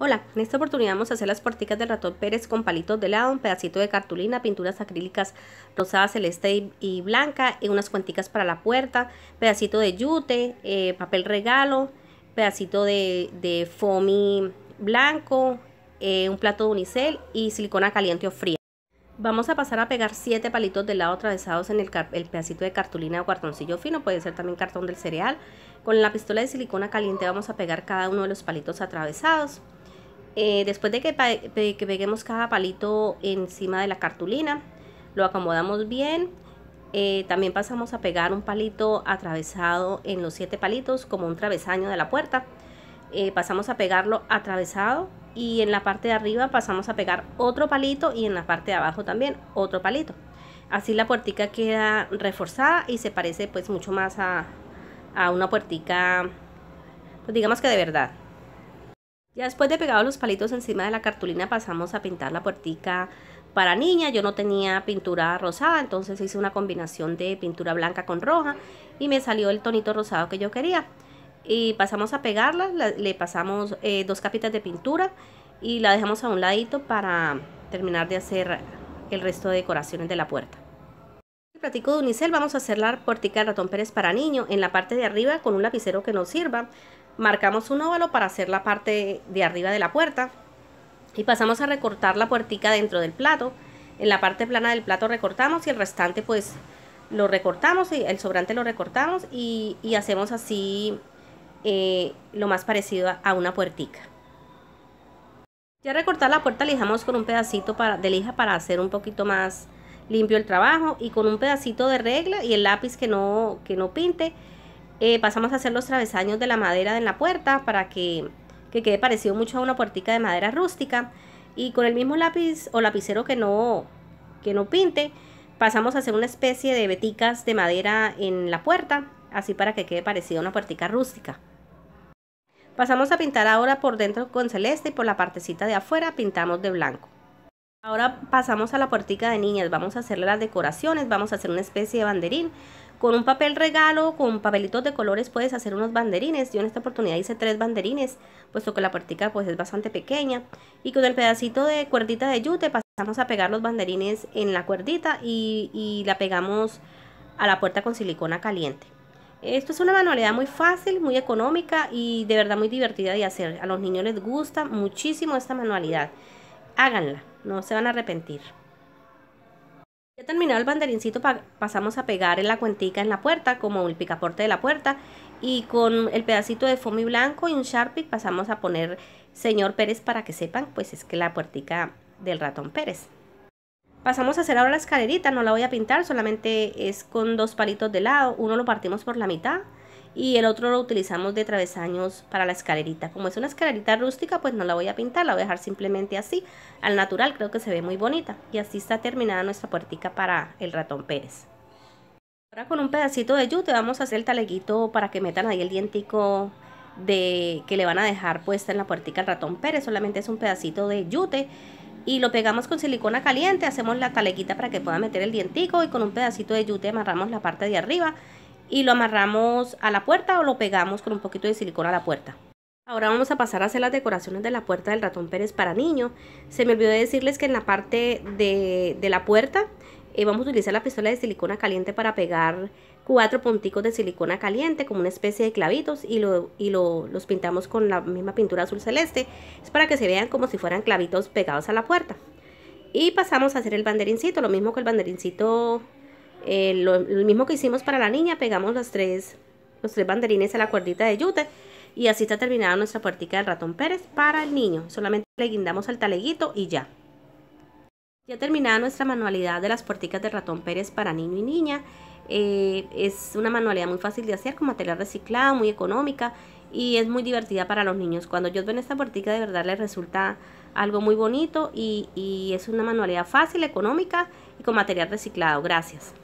Hola, en esta oportunidad vamos a hacer las puerticas del ratón Pérez con palitos de helado, un pedacito de cartulina, pinturas acrílicas rosada, celeste y blanca, unas cuenticas para la puerta, pedacito de yute, eh, papel regalo, pedacito de, de foamy blanco, eh, un plato de unicel y silicona caliente o fría. Vamos a pasar a pegar 7 palitos de helado atravesados en el, el, pedacito de cartulina o cartoncillo fino, puede ser también cartón del cereal. Con la pistola de silicona caliente vamos a pegar cada uno de los palitos atravesados. Eh, después de que, peguemos cada palito encima de la cartulina, lo acomodamos bien. Eh, también pasamos a pegar un palito atravesado en los siete palitos como un travesaño de la puerta. Eh, pasamos a pegarlo atravesado y en la parte de arriba pasamos a pegar otro palito y en la parte de abajo también otro palito. Así la puertica queda reforzada y se parece pues mucho más a, una puertica, pues, digamos que de verdad, ya después de pegar los palitos encima de la cartulina pasamos a pintar la puertica para niña. Yo no tenía pintura rosada, entonces hice una combinación de pintura blanca con roja y me salió el tonito rosado que yo quería. Y pasamos a pegarla, le pasamos eh, dos capitas de pintura y la dejamos a un ladito para terminar de hacer el resto de decoraciones de la puerta el platico de unicel vamos a hacer la puertica de ratón Pérez para niño en la parte de arriba con un lapicero que nos sirva marcamos un óvalo para hacer la parte de arriba de la puerta y pasamos a recortar la puertica dentro del plato. En la parte plana del plato recortamos y el restante pues lo recortamos y el sobrante lo recortamos y, hacemos así eh, lo más parecido a, una puertica. Ya recortar la puerta lijamos con un pedacito de lija para hacer un poquito más limpio el trabajo y con un pedacito de regla y el lápiz que no, que no pinte eh, pasamos a hacer los travesaños de la madera en la puerta para que, que quede parecido mucho a una puertica de madera rústica. Y con el mismo lápiz o lapicero que no, que no pinte, pasamos a hacer una especie de veticas de madera en la puerta, así para que quede parecido a una puertica rústica. Pasamos a pintar ahora por dentro con celeste y por la partecita de afuera pintamos de blanco. Ahora pasamos a la puertica de niñas, vamos a hacerle las decoraciones, vamos a hacer una especie de banderín con un papel regalo, con papelitos de colores puedes hacer unos banderines. Yo en esta oportunidad hice tres banderines, puesto que la puertica pues es bastante pequeña. Y con el pedacito de cuerdita de yute pasamos a pegar los banderines en la cuerdita y, y la pegamos a la puerta con silicona caliente. Esto es una manualidad muy fácil, muy económica y de verdad muy divertida de hacer. A los niños les gusta muchísimo esta manualidad. Háganla, no se van a arrepentir. Ya terminado el banderincito, pasamos a pegar en la cuentica en la puerta, como el picaporte de la puerta, y con el pedacito de foamy blanco y un Sharpie pasamos a poner señor Pérez para que sepan, pues es que la puertica del ratón Pérez. Pasamos a hacer ahora la escalerita, no la voy a pintar, solamente es con dos palitos de lado, uno lo partimos por la mitad y el otro lo utilizamos de travesaños para la escalerita. Como es una escalerita rústica, pues no la voy a pintar, la voy a dejar simplemente así, al natural, creo que se ve muy bonita. Y así está terminada nuestra puertica para el ratón Pérez. Ahora con un pedacito de yute vamos a hacer el taleguito para que metan ahí el dientico de que le van a dejar puesta en la puertica al ratón Pérez, solamente es un pedacito de yute y lo pegamos con silicona caliente, hacemos la taleguita para que pueda meter el dientico y con un pedacito de yute amarramos la parte de arriba y lo amarramos a la puerta o lo pegamos con un poquito de silicona a la puerta. Ahora vamos a pasar a hacer las decoraciones de la puerta del ratón Pérez para niño. Se me olvidó decirles que en la parte de, de la puerta eh, vamos a utilizar la pistola de silicona caliente para pegar cuatro punticos de silicona caliente como una especie de clavitos y, lo, y lo, los pintamos con la misma pintura azul celeste. Es para que se vean como si fueran clavitos pegados a la puerta. Y pasamos a hacer el banderincito, lo mismo que el banderincito eh, lo, mismo que hicimos para la niña, pegamos los tres, los tres banderines a la cuerdita de yute y así está terminada nuestra puertica del ratón Pérez para el niño. Solamente le guindamos el taleguito y ya. Ya terminada nuestra manualidad de las puerticas de ratón Pérez para niño y niña. Eh, es una manualidad muy fácil de hacer con material reciclado, muy económica y es muy divertida para los niños. Cuando ellos ven esta puertica de verdad les resulta algo muy bonito y es una manualidad fácil, económica y con material reciclado. Gracias.